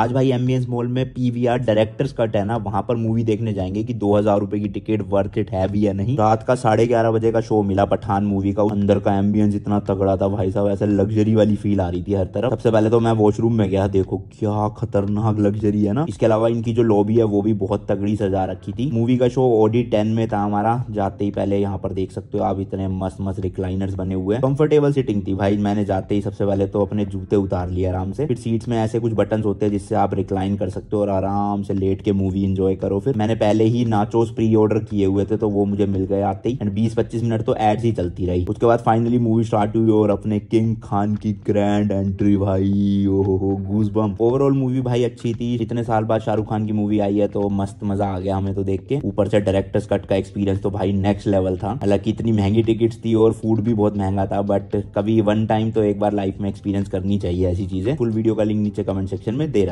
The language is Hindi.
आज भाई एम्बियंस मॉल में पीवीआर डायरेक्टर्स कट है ना वहां पर मूवी देखने जाएंगे कि दो हजार रुपए की टिकट वर्थ इट है भी या नहीं रात का साढ़े ग्यारह बजे का शो मिला पठान मूवी का अंदर का एम्बियंस इतना तगड़ा था भाई साहब ऐसे लग्जरी वाली फील आ रही थी हर तरफ सबसे पहले तो मैं वॉशरूम में गया देखो क्या खतरनाक लग्जरी है ना इसके अलावा इनकी जो लॉबी है वो भी बहुत तगड़ी सजा रखी थी मूवी का शो ऑडी टेन में था हमारा जाते ही पहले यहाँ पर देख सकते हो आप इतने मस्त मस्त रिक्लाइनर्स बने हुए हैं कंफर्टेबल सिटिंग थी भाई मैंने जाते ही सबसे पहले तो अपने जूते उतार लिए आराम से फिर सीट्स में ऐसे कुछ बटन होते हैं जिससे आप रिक्लाइन कर सकते हो और आराम से लेट के मूवी इंजॉय करो फिर मैंने पहले ही नाचोस प्री ऑर्डर किए हुए थे तो वो मुझे मिल गए आते ही एंड बीस पच्चीस मिनट तो एड्स ही चलती रही उसके बाद फाइनली मूवी स्टार्ट हुई और अपने किंग खान की ग्रैंड एंट्री भाई ओहो गूस बम ओवरऑल मूवी भाई अच्छी थी इतने साल बाद शाहरुख खान की मूवी आई है तो मस्त मजा आ गया हमें तो देख के ऊपर से डायरेक्टर्स कट का एक्सपीरियंस तो भाई नेक्स्ट लेवल था हालांकि इतनी महंगी टिकट्स थी और फूड भी बहुत महंगा था बट कभी वन टाइम तो एक बार लाइफ में एक्सपीरियंस करनी चाहिए ऐसी चीजें फुल वीडियो का लिंक नीचे कमेंट सेक्शन में दे रहा